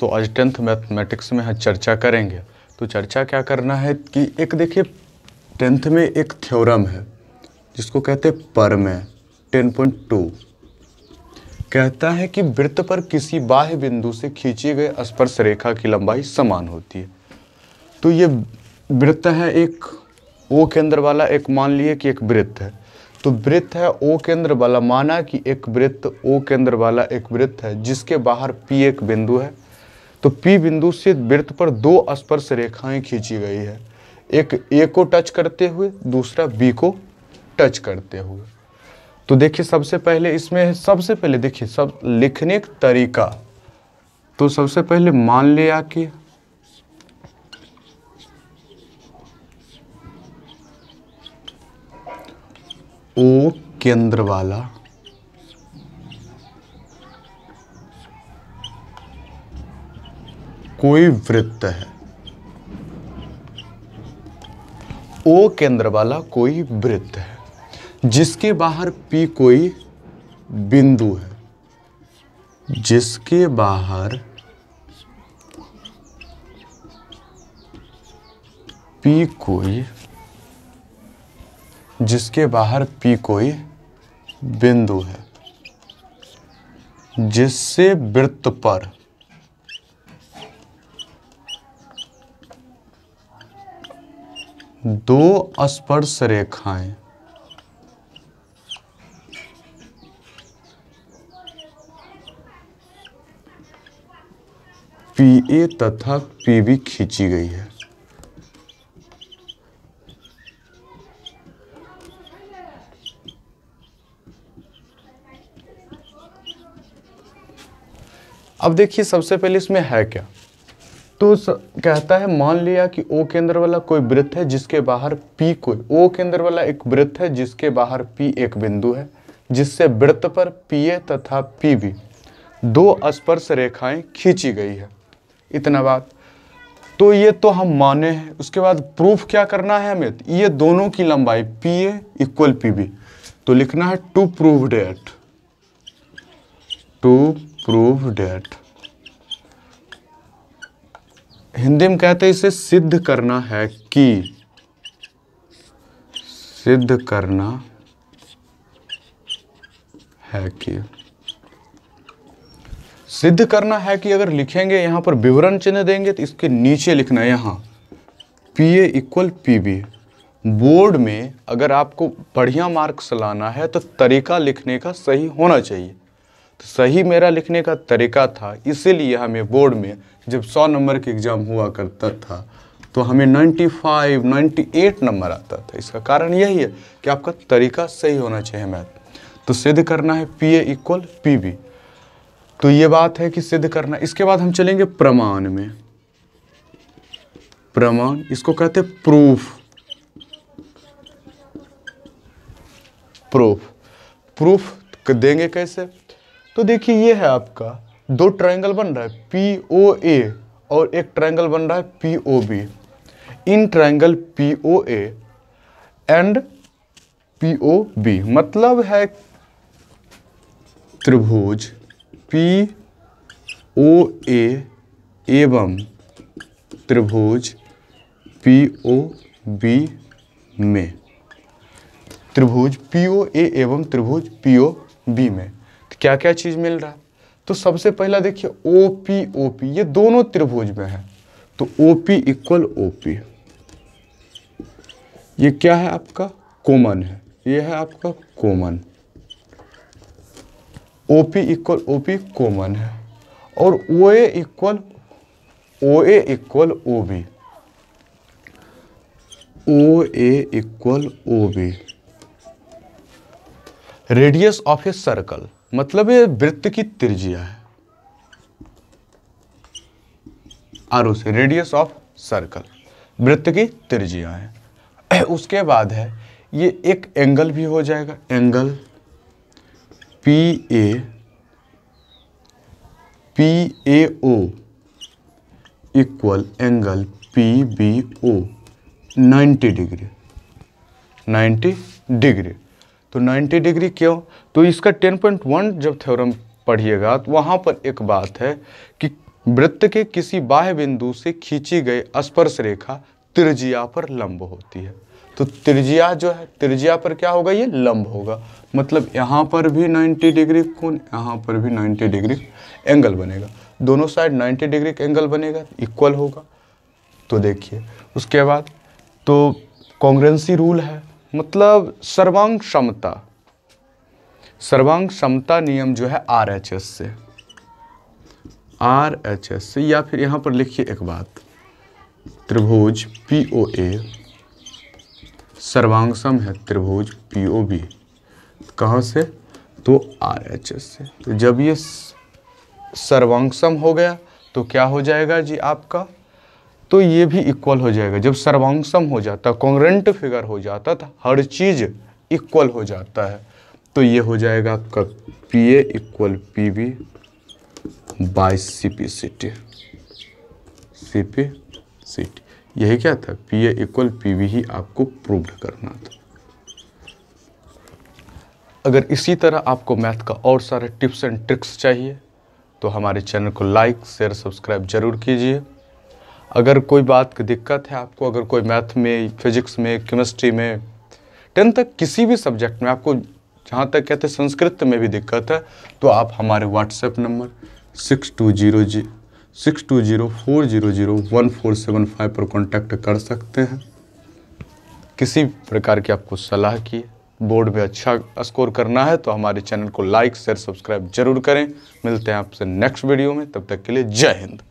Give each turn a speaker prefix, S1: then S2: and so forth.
S1: तो आज tenth mathematics में हम चर्चा करेंगे तो चर्चा क्या करना है कि एक देखिए टेंथ में एक थ्योरम है जिसको कहते हैं पर में टेन पॉइंट टू कहता है कि वृत्त पर किसी बाह्य बिंदु से खींचे गए स्पर्श रेखा की लंबाई समान होती है तो ये वृत्त है एक ओ केंद्र वाला एक मान लिए कि एक वृत्त है तो वृत्त है ओ केंद्र वाला माना कि एक वृत्त ओ केंद्र वाला एक वृत्त है जिसके बाहर पी एक बिंदु है तो P बिंदु से वृत्त पर दो स्पर्श रेखाएं खींची गई है एक ए को टच करते हुए दूसरा बी को टच करते हुए तो देखिए सबसे पहले इसमें सबसे पहले देखिए सब लिखने का तरीका तो सबसे पहले मान लिया कि ओ केंद्र वाला कोई वृत्त है ओ केंद्र वाला कोई वृत्त है जिसके बाहर पी कोई बिंदु है जिसके बाहर पी कोई जिसके बाहर पी कोई बिंदु है जिससे वृत्त पर दो स्पर्श रेखाएं पी ए तथा बी खींची गई है अब देखिए सबसे पहले इसमें है क्या तो कहता है मान लिया कि ओ केंद्र वाला कोई वृत्त है जिसके बाहर पी कोई ओ केंद्र वाला एक वृत्त है जिसके बाहर पी एक बिंदु है जिससे वृत्त पर पी ए तथा पी बी दो स्पर्श रेखाएं खींची गई है इतना बात तो ये तो हम माने हैं उसके बाद प्रूफ क्या करना है हमें ये दोनों की लंबाई P A equal P B तो लिखना है to prove that to prove that Hindi में कहते हैं इसे सिद्ध करना है कि सिद्ध करना है कि सिद्ध करना है कि अगर लिखेंगे यहां पर विवरण चिन्ह देंगे तो इसके नीचे लिखना है यहां P A equal P B board में अगर आपको बढ़िया मार्क्स लाना है तो तरीका लिखने का सही होना चाहिए तो सही मेरा लिखने का तरीका था इसीलिए हमें बोर्ड में जब सौ नंबर के एग्ज़ाम हुआ करता था तो हमें 95, 98 नंबर आता था इसका कारण यही है कि आपका तरीका सही होना चाहिए मैथ तो सिद्ध करना है P A equal P B तो ये बात है कि सिद्ध करना इसके बाद हम चलेंगे प्रमाण में प्रमाण इसको कहते हैं प्रूफ प्रूफ प्रूफ देंगे कैसे तो देखिए ये है आपका दो ट्रायंगल बन रहा है पी ओ ए और एक ट्रायंगल बन रहा है P O B in triangle P O A and P O B मतलब है त्रिभुज पी ओ ए एवं त्रिभुज पी ओ बी में त्रिभुज पी ओ ए एवं त्रिभुज पी ओ बी में क्या क्या चीज़ मिल रहा है तो सबसे पहला देखिए ओ पी ओ पी ये दोनों त्रिभुज में है तो O P equal O P ये क्या है आपका कॉमन है ये है आपका common O P equal O P common है और O A equal O A equal O B O A equal O B radius of a circle मतलब ये वृत्त की त्रिज्या है आर से रेडियस ऑफ सर्कल वृत्त की त्रिज्या है उसके बाद है ये एक एंगल भी हो जाएगा angle P A P A O equal angle P B O ninety degree ninety degree तो 90 डिग्री क्यों तो इसका 10.1 जब थ्योरम पढ़िएगा तो वहाँ पर एक बात है कि वृत्त के किसी बाह्य बिंदु से खींची गई स्पर्श रेखा त्रिज्या पर लंब होती है तो त्रिज्या जो है त्रिज्या पर क्या होगा ये लंब होगा मतलब यहाँ पर भी 90 डिग्री कौन यहाँ पर भी 90 डिग्री एंगल बनेगा दोनों साइड 90 डिग्री एंगल बनेगा इक्वल होगा तो देखिए उसके बाद तो कॉन्ग्रेंसी रूल है मतलब सर्वांग क्षमता सर्वांग क्षमता नियम जो है आर एच एस से आर एच एस से या फिर यहां पर लिखिए एक बात त्रिभुज पी ओ ए सर्वांग सम है त्रिभुज पी ओ बी कहा से तो आर एच एस से तो जब ये सर्वांगसम हो गया तो क्या हो जाएगा जी आपका तो ये भी इक्वल हो जाएगा जब सर्वांगसम हो जाता कॉन्ग्रेंट फिगर हो जाता तो हर चीज़ इक्वल हो जाता है तो ये हो जाएगा आपका P A equal P B by C P C T C P C T यही क्या था P A equal P B ही आपको प्रूव करना था अगर इसी तरह आपको मैथ का और सारे टिप्स एंड ट्रिक्स चाहिए तो हमारे चैनल को लाइक शेयर सब्सक्राइब जरूर कीजिए अगर कोई बात की दिक्कत है आपको अगर कोई मैथ में फिजिक्स में केमिस्ट्री में टेंथ तक किसी भी सब्जेक्ट में आपको जहाँ तक कहते हैं संस्कृत में भी दिक्कत है तो आप हमारे WhatsApp number six two zero G six two zero four zero zero one four seven five पर कॉन्टैक्ट कर सकते हैं किसी प्रकार की आपको सलाह की बोर्ड में अच्छा स्कोर करना है तो हमारे चैनल को लाइक शेयर सब्सक्राइब जरूर करें मिलते हैं आपसे नेक्स्ट वीडियो में तब तक के लिए जय हिंद